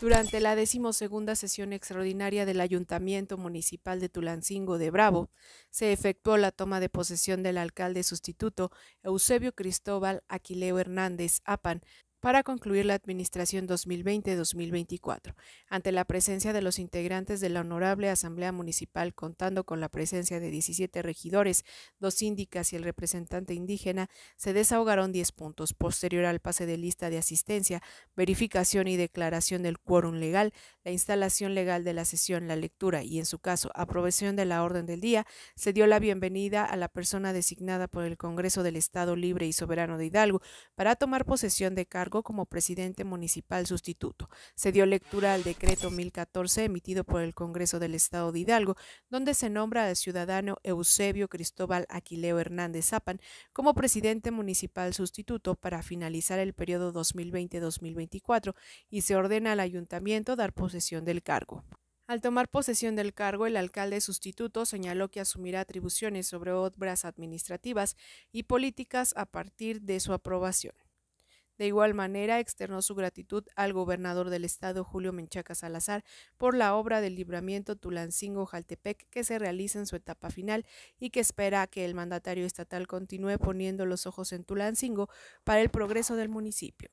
Durante la decimosegunda sesión extraordinaria del Ayuntamiento Municipal de Tulancingo de Bravo, se efectuó la toma de posesión del alcalde sustituto Eusebio Cristóbal Aquileo Hernández Apan para concluir la Administración 2020-2024, ante la presencia de los integrantes de la Honorable Asamblea Municipal, contando con la presencia de 17 regidores, dos síndicas y el representante indígena, se desahogaron 10 puntos. Posterior al pase de lista de asistencia, verificación y declaración del quórum legal, la instalación legal de la sesión, la lectura y, en su caso, aprobación de la orden del día, se dio la bienvenida a la persona designada por el Congreso del Estado Libre y Soberano de Hidalgo para tomar posesión de cargo como presidente municipal sustituto. Se dio lectura al decreto 1014 emitido por el Congreso del Estado de Hidalgo, donde se nombra al ciudadano Eusebio Cristóbal Aquileo Hernández Zapan como presidente municipal sustituto para finalizar el periodo 2020-2024 y se ordena al ayuntamiento dar posesión del cargo. Al tomar posesión del cargo, el alcalde sustituto señaló que asumirá atribuciones sobre obras administrativas y políticas a partir de su aprobación. De igual manera, externó su gratitud al gobernador del estado, Julio Menchaca Salazar, por la obra del libramiento Tulancingo-Jaltepec que se realiza en su etapa final y que espera que el mandatario estatal continúe poniendo los ojos en Tulancingo para el progreso del municipio.